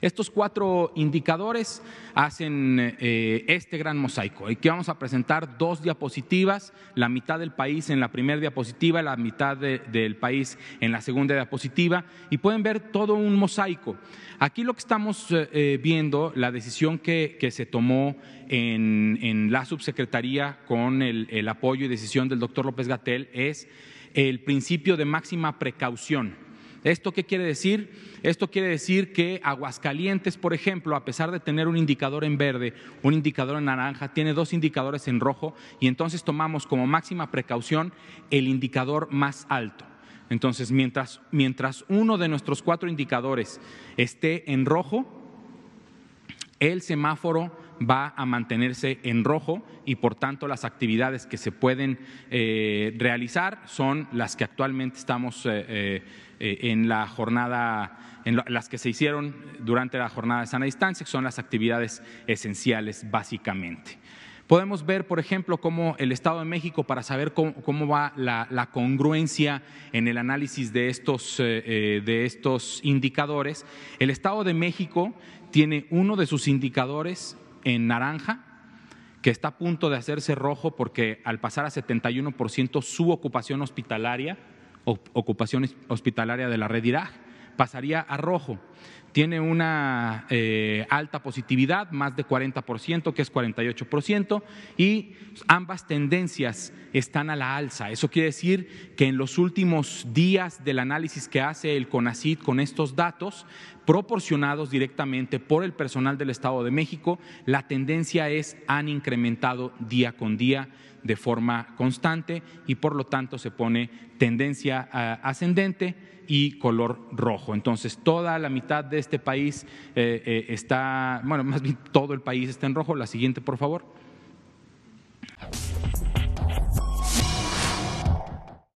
Estos cuatro indicadores hacen eh, este gran mosaico. Aquí vamos a presentar dos diapositivas, la mitad del país en la primera diapositiva, la mitad del país en la segunda diapositiva, y pueden ver todo un mosaico. Aquí lo que estamos eh, eh, viendo, la decisión que, se tomó en, la subsecretaría con el, el apoyo y decisión del doctor López Gatel, es el principio de máxima precaución ¿Esto qué quiere decir? Esto quiere decir que Aguascalientes, por ejemplo, a pesar de tener un indicador en verde, un indicador en naranja, tiene dos indicadores en rojo y entonces tomamos como máxima precaución el indicador más alto. Entonces, mientras, mientras uno de nuestros cuatro indicadores esté en rojo, el semáforo va a mantenerse en rojo y por tanto las actividades que se pueden eh, realizar son las que actualmente estamos eh, eh, en la jornada, en las que se hicieron durante la jornada de sana distancia, que son las actividades esenciales básicamente. Podemos ver, por ejemplo, cómo el Estado de México, para saber cómo, va la, congruencia en el análisis de estos, de estos indicadores, el Estado de México tiene uno de sus indicadores en naranja, que está a punto de hacerse rojo porque al pasar a 71% su ocupación hospitalaria, ocupación hospitalaria de la red Irak, pasaría a rojo. Tiene una eh, alta positividad, más de 40%, que es 48%, y ambas tendencias están a la alza. Eso quiere decir que en los últimos días del análisis que hace el CONACID con estos datos, proporcionados directamente por el personal del Estado de México, la tendencia es han incrementado día con día de forma constante y por lo tanto se pone tendencia eh, ascendente y color rojo. Entonces, toda la mitad de este país eh, eh, está, bueno, más bien todo el país está en rojo. La siguiente, por favor.